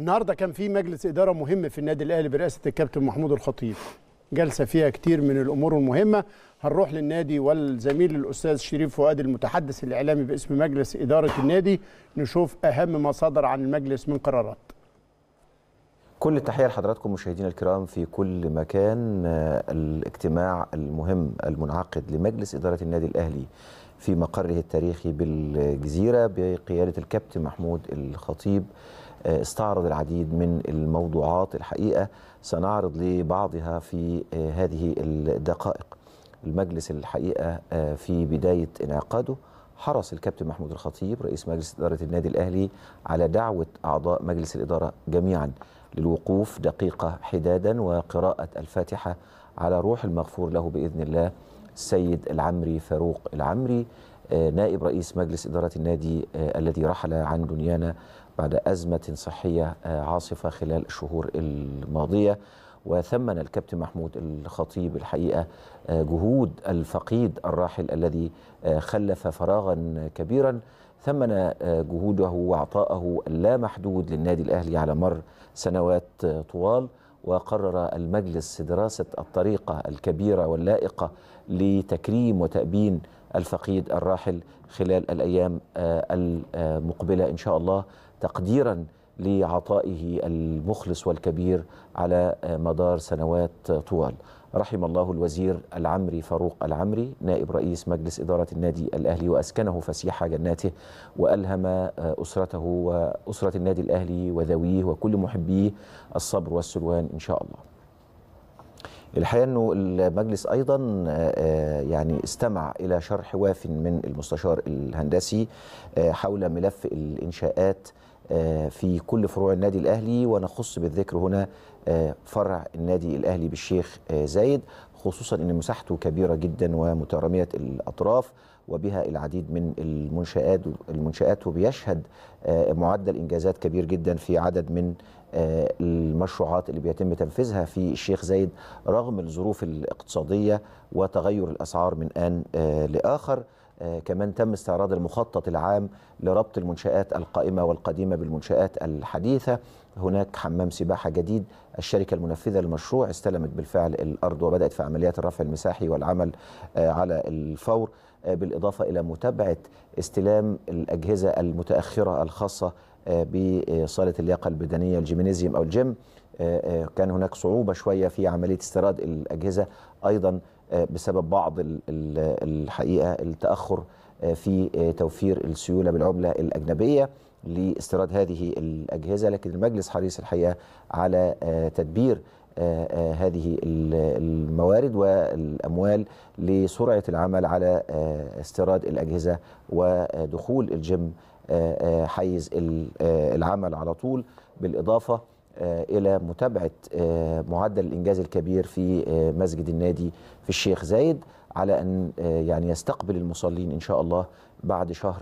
النهارده كان في مجلس اداره مهم في النادي الاهلي برئاسه الكابتن محمود الخطيب جلسه فيها كتير من الامور المهمه هنروح للنادي والزميل الاستاذ شريف فؤاد المتحدث الاعلامي باسم مجلس اداره النادي نشوف اهم ما صدر عن المجلس من قرارات كل التحيه لحضراتكم مشاهدينا الكرام في كل مكان آه، الاجتماع المهم المنعقد لمجلس اداره النادي الاهلي في مقره التاريخي بالجزيره بقياده الكابتن محمود الخطيب آه، استعرض العديد من الموضوعات الحقيقة سنعرض لبعضها في آه، هذه الدقائق المجلس الحقيقة آه، في بداية انعقاده حرص الكابتن محمود الخطيب رئيس مجلس إدارة النادي الأهلي على دعوة أعضاء مجلس الإدارة جميعا للوقوف دقيقة حدادا وقراءة الفاتحة على روح المغفور له بإذن الله السيد العمري فاروق العمري نائب رئيس مجلس إدارة النادي الذي رحل عن دنيانا بعد أزمة صحية آه، عاصفة خلال الشهور الماضية وثمن الكابتن محمود الخطيب الحقيقة آه، جهود الفقيد الراحل الذي آه، خلف فراغا كبيرا ثمن جهوده وعطاءه اللامحدود للنادي الأهلي على مر سنوات طوال وقرر المجلس دراسة الطريقة الكبيرة واللائقة لتكريم وتأبين الفقيد الراحل خلال الأيام آه، المقبلة إن شاء الله تقديرا لعطائه المخلص والكبير على آه، مدار سنوات طوال رحم الله الوزير العمري فاروق العمري نائب رئيس مجلس إدارة النادي الأهلي وأسكنه فسيح جناته وألهم آه، أسرته وأسرة النادي الأهلي وذويه وكل محبيه الصبر والسلوان إن شاء الله الحقيقه انه المجلس ايضا آه، آه، يعني استمع الى شرح واف من المستشار الهندسي آه، حول ملف الانشاءات في كل فروع النادي الاهلي ونخص بالذكر هنا فرع النادي الاهلي بالشيخ زايد خصوصا أن مساحته كبيرة جدا ومترامية الأطراف وبها العديد من المنشآت المنشآت وبيشهد آه، معدل إنجازات كبير جدا في عدد من آه، المشروعات اللي بيتم تنفيذها في الشيخ زايد رغم الظروف الاقتصادية وتغير الأسعار من آن آه، لآخر آه، كمان تم استعراض المخطط العام لربط المنشآت القائمة والقديمة بالمنشآت الحديثة هناك حمام سباحة جديد الشركة المنفذة للمشروع استلمت بالفعل الأرض وبدأت في عمليات الرفع المساحي والعمل آه، على الفور آه، بالإضافة إلى متابعة استلام الأجهزة المتأخرة الخاصة بصالة اللياقة البدنية الجيمينيزيوم أو الجيم كان هناك صعوبة شوية في عملية استيراد الأجهزة أيضا آه، بسبب بعض الحقيقه التاخر آه، في آه، توفير السيوله بالعمله الاجنبيه لاستيراد هذه الاجهزه لكن المجلس حريص الحقيقه على تدبير هذه الموارد والاموال لسرعه العمل على استيراد الاجهزه ودخول الجيم حيز العمل على طول بالاضافه آه، الى متابعه آه، معدل الانجاز الكبير في آه، مسجد النادي في الشيخ زايد على ان يعني يستقبل المصلين ان شاء الله بعد شهر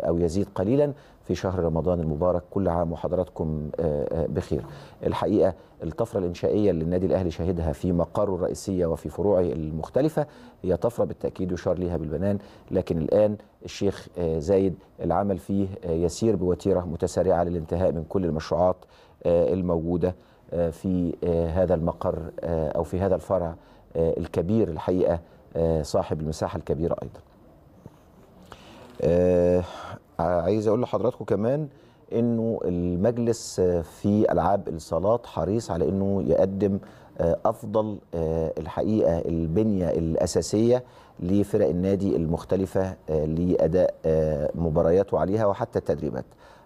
او يزيد قليلا في شهر رمضان المبارك كل عام وحضراتكم بخير الحقيقه الطفره الانشائيه اللي النادي الاهلي شهدها في مقره الرئيسيه وفي فروعه المختلفه هي طفره بالتاكيد يشار ليها بالبنان لكن الان الشيخ زايد العمل فيه يسير بوتيره متسارعه للانتهاء من كل المشروعات آه، الموجوده آه، في آه، هذا المقر او في هذا الفرع الكبير الحقيقه صاحب المساحه الكبيره ايضا. عايز اقول لحضراتكم كمان انه المجلس في العاب الصالات حريص على انه يقدم افضل الحقيقه البنيه الاساسيه لفرق النادي المختلفه لاداء مبارياته عليها وحتى التدريبات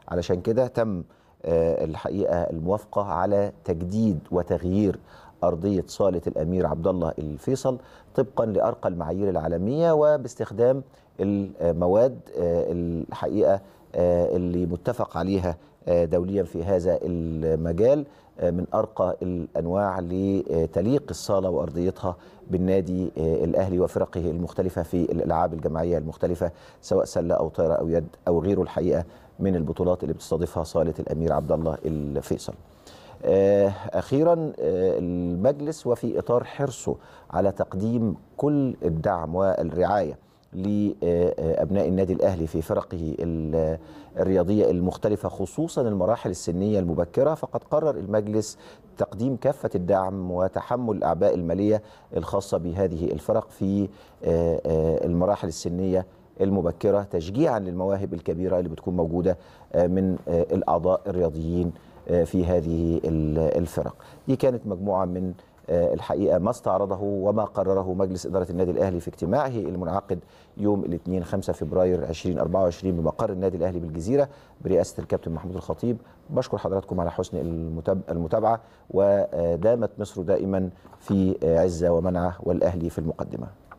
علشان كده تم آه، الحقيقه الموافقه على تجديد وتغيير ارضيه صاله الامير عبد الله الفيصل طبقا لارقى المعايير العالميه وباستخدام المواد آه، الحقيقه آه، اللي متفق عليها آه، دوليا في هذا المجال آه، من أرقى الأنواع لتليق الصالة وأرضيتها بالنادي الأهلي وفرقه المختلفة في الألعاب الجماعية المختلفة سواء سلة أو طائرة أو يد أو غيره الحقيقة من البطولات اللي بتستضيفها صالة الأمير عبد الله الفيصل أخيرا المجلس وفي إطار حرصه على تقديم كل الدعم والرعاية لابناء النادي الاهلي في فرقه الرياضيه المختلفه خصوصا المراحل السنيه المبكره فقد قرر المجلس تقديم كافه الدعم وتحمل الاعباء الماليه الخاصه بهذه الفرق في آه، آه، المراحل السنيه المبكره تشجيعا للمواهب الكبيره اللي بتكون موجوده آه، من الاعضاء الرياضيين في هذه الفرق دي كانت مجموعه من آه، الحقيقه ما استعرضه وما قرره مجلس اداره النادي الاهلي في اجتماعه المنعقد يوم الاثنين 5 فبراير 2024 بمقر النادي الاهلي بالجزيره برئاسه الكابتن محمود الخطيب بشكر حضراتكم على حسن المتابعه ودامت مصر دائما في عزه ومنعه والاهلي في المقدمه